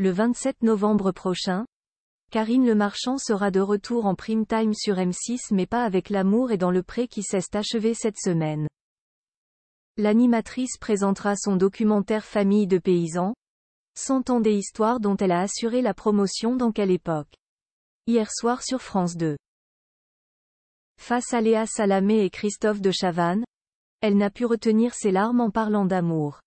Le 27 novembre prochain, Karine Le Marchand sera de retour en prime time sur M6 mais pas avec L'amour et dans le pré qui cesse achevé cette semaine. L'animatrice présentera son documentaire Famille de paysans, 100 ans des histoires dont elle a assuré la promotion dans quelle époque. Hier soir sur France 2. Face à Léa Salamé et Christophe de Chavannes, elle n'a pu retenir ses larmes en parlant d'amour.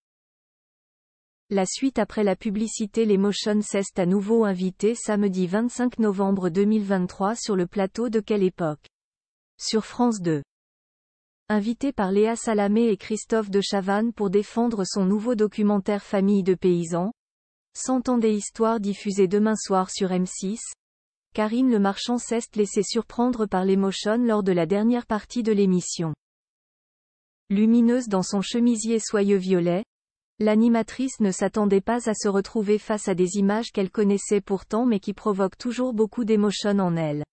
La suite après la publicité Les Motion à nouveau invité samedi 25 novembre 2023 sur le plateau de Quelle époque Sur France 2. Invité par Léa Salamé et Christophe de Chavannes pour défendre son nouveau documentaire Famille de paysans. 100 ans des histoires diffusées demain soir sur M6. Karine Le Marchand ceste laissée surprendre par l'émotion lors de la dernière partie de l'émission. Lumineuse dans son chemisier soyeux violet, L'animatrice ne s'attendait pas à se retrouver face à des images qu'elle connaissait pourtant mais qui provoquent toujours beaucoup d'émotion en elle.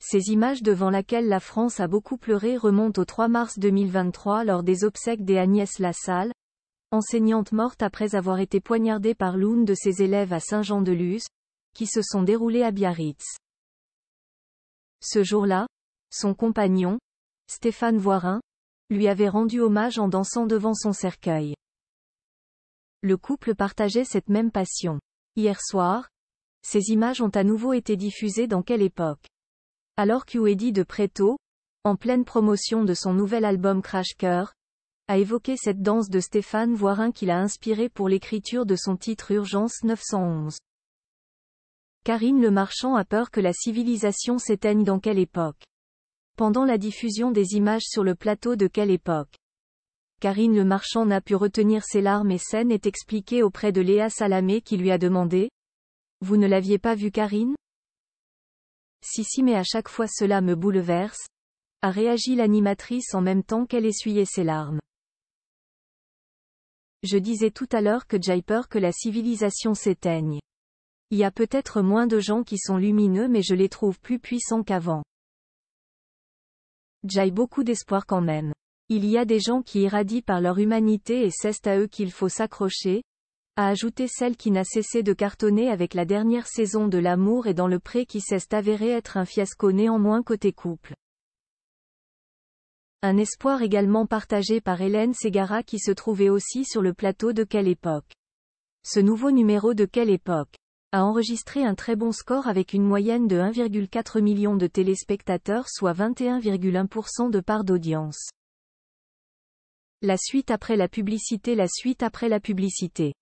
Ces images devant laquelle la France a beaucoup pleuré remontent au 3 mars 2023 lors des obsèques des Agnès Lassalle, enseignante morte après avoir été poignardée par l'une de ses élèves à Saint-Jean-de-Luz, qui se sont déroulées à Biarritz. Ce jour-là, son compagnon, Stéphane Voirin, lui avait rendu hommage en dansant devant son cercueil. Le couple partageait cette même passion. Hier soir, ces images ont à nouveau été diffusées dans quelle époque Alors qu'Uedi de préto en pleine promotion de son nouvel album Crash Cœur, a évoqué cette danse de Stéphane Voirin qu'il a inspirée pour l'écriture de son titre Urgence 911. Karine Le Marchand a peur que la civilisation s'éteigne dans quelle époque pendant la diffusion des images sur le plateau de quelle époque Karine Le Marchand n'a pu retenir ses larmes et scène est expliquée auprès de Léa Salamé qui lui a demandé Vous ne l'aviez pas vu Karine Si si mais à chaque fois cela me bouleverse, a réagi l'animatrice en même temps qu'elle essuyait ses larmes. Je disais tout à l'heure que j'ai peur que la civilisation s'éteigne. Il y a peut-être moins de gens qui sont lumineux mais je les trouve plus puissants qu'avant. J'ai beaucoup d'espoir quand même. Il y a des gens qui irradient par leur humanité et c'est à eux qu'il faut s'accrocher, a ajouté celle qui n'a cessé de cartonner avec la dernière saison de l'amour et dans le pré qui s'est avéré être un fiasco néanmoins côté couple. Un espoir également partagé par Hélène Ségara qui se trouvait aussi sur le plateau de Quelle époque. Ce nouveau numéro de Quelle époque a enregistré un très bon score avec une moyenne de 1,4 million de téléspectateurs soit 21,1% de part d'audience. La suite après la publicité La suite après la publicité